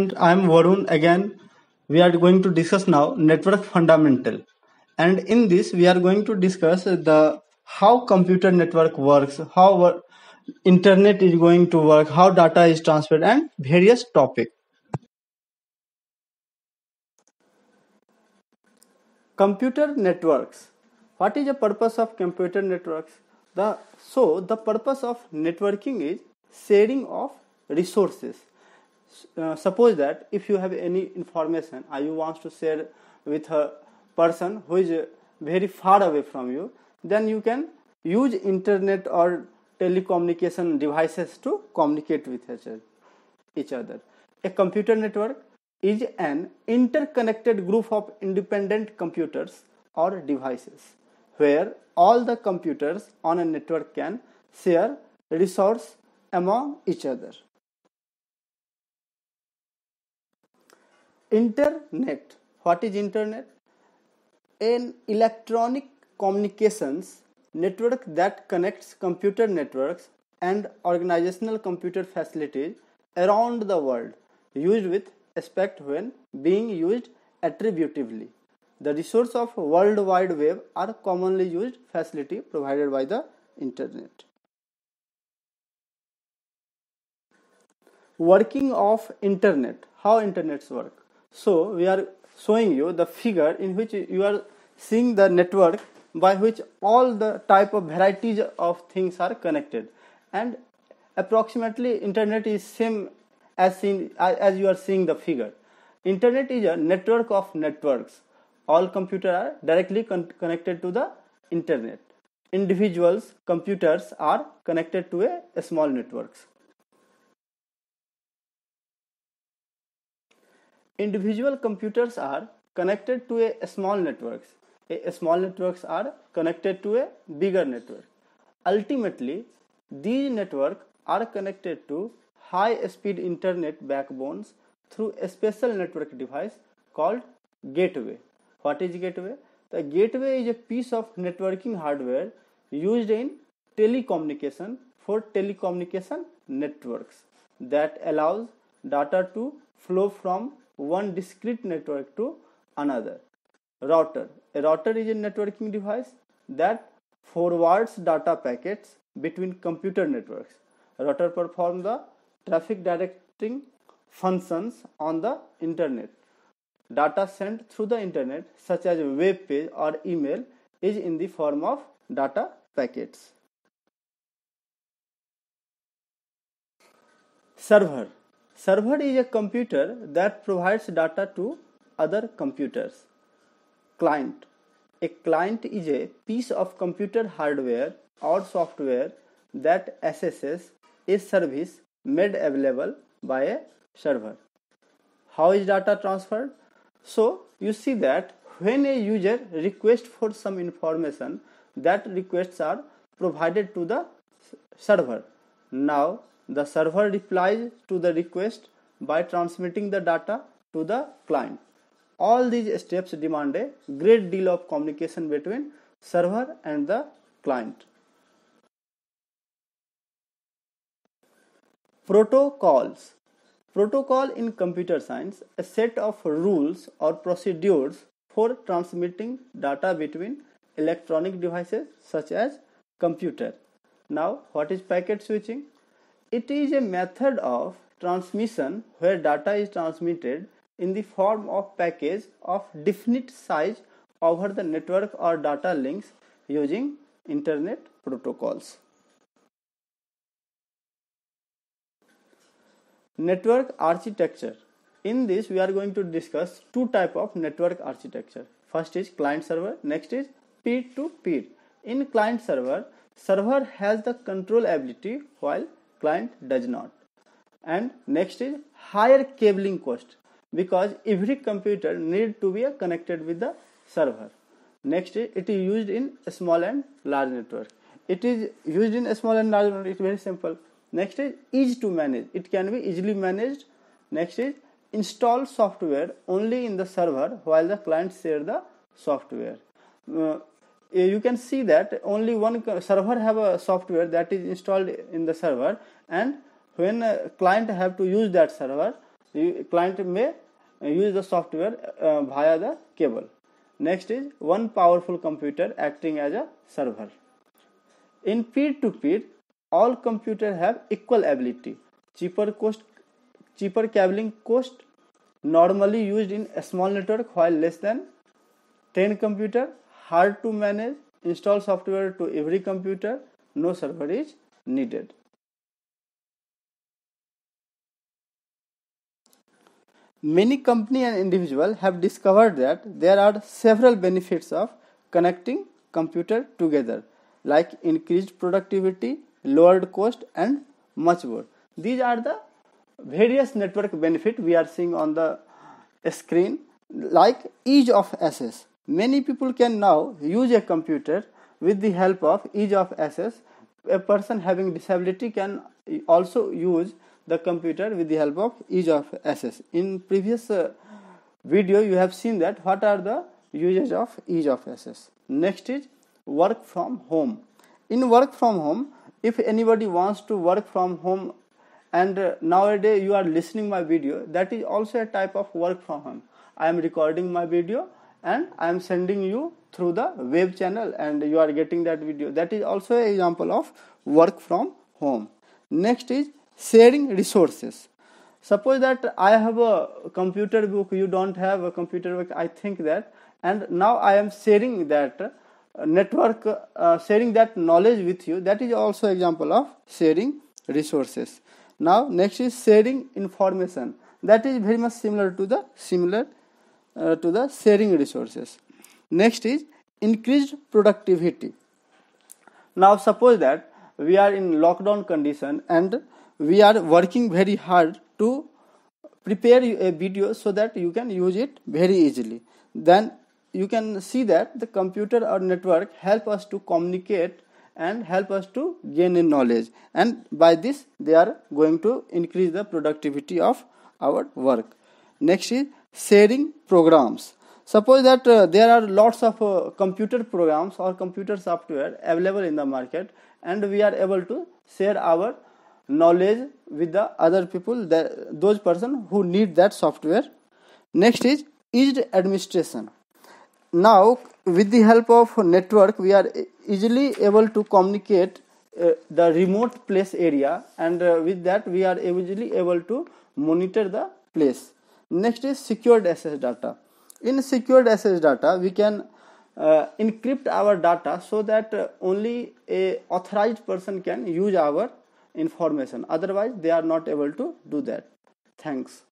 I'm Varun again. We are going to discuss now network fundamental. And in this, we are going to discuss the how computer network works, how internet is going to work, how data is transferred, and various topics. Computer networks. What is the purpose of computer networks? The so the purpose of networking is sharing of resources uh, suppose that if you have any information or uh, you want to share with a person who is uh, very far away from you then you can use internet or telecommunication devices to communicate with each other a computer network is an interconnected group of independent computers or devices where all the computers on a network can share resource among each other internet what is internet an electronic communications network that connects computer networks and organizational computer facilities around the world used with respect when being used attributively the resource of world wide web are commonly used facility provided by the internet working of internet how internets work so we are showing you the figure in which you are seeing the network by which all the type of varieties of things are connected and approximately internet is same as seen as you are seeing the figure internet is a network of networks all computers are directly con connected to the internet individuals computers are connected to a small networks individual computers are connected to a small networks a small networks are connected to a bigger network ultimately these network are connected to high speed internet backbones through a special network device called gateway what is gateway the gateway is a piece of networking hardware used in telecommunication for telecommunication networks that allows data to flow from one discrete network to another. Router. A router is a networking device that forwards data packets between computer networks. router perform the traffic directing functions on the internet. Data sent through the internet such as web page or email is in the form of data packets. Server Server is a computer that provides data to other computers. Client. A client is a piece of computer hardware or software that accesses a service made available by a server. How is data transferred? So you see that when a user requests for some information, that requests are provided to the server. Now the server replies to the request by transmitting the data to the client. All these steps demand a great deal of communication between server and the client. Protocols Protocol in computer science, a set of rules or procedures for transmitting data between electronic devices such as computer. Now, what is packet switching? It is a method of transmission where data is transmitted in the form of package of definite size over the network or data links using internet protocols. Network architecture. In this we are going to discuss two type of network architecture. First is client server, next is peer to peer. In client server, server has the control ability while client does not and next is higher cabling cost because every computer need to be connected with the server next is it is used in small and large network it is used in small and large network it's very simple next is easy to manage it can be easily managed next is install software only in the server while the client share the software uh, Eh, you can see that only one server have a software that is installed in the server and when client have to use that server client may eh, use the software uh, via the cable next is one powerful computer acting as a server in peer to peer all computer have equal ability cheaper cost cheaper cabling cost normally used in a small network while less than 10 computer hard to manage, install software to every computer, no server is needed. Many company and individual have discovered that there are several benefits of connecting computer together like increased productivity, lowered cost and much more. These are the various network benefit we are seeing on the screen like ease of access Many people can now use a computer with the help of ease of access. A person having disability can also use the computer with the help of ease of access. In previous uh, video you have seen that what are the uses of ease of access. Next is work from home. In work from home, if anybody wants to work from home and uh, nowadays you are listening my video that is also a type of work from home i am recording my video and I am sending you through the web channel and you are getting that video. That is also an example of work from home. Next is sharing resources. Suppose that I have a computer book, you don't have a computer book, I think that, and now I am sharing that uh, network, uh, sharing that knowledge with you. That is also example of sharing resources. Now next is sharing information. That is very much similar to the similar uh, to the sharing resources next is increased productivity now suppose that we are in lockdown condition and we are working very hard to prepare a video so that you can use it very easily then you can see that the computer or network help us to communicate and help us to gain in knowledge and by this they are going to increase the productivity of our work next is sharing programs suppose that uh, there are lots of uh, computer programs or computer software available in the market and we are able to share our knowledge with the other people that, those person who need that software next is eased administration now with the help of network we are easily able to communicate uh, the remote place area and uh, with that we are easily able to monitor the place next is secured SS data in secured SS data we can uh, encrypt our data so that uh, only a authorized person can use our information otherwise they are not able to do that thanks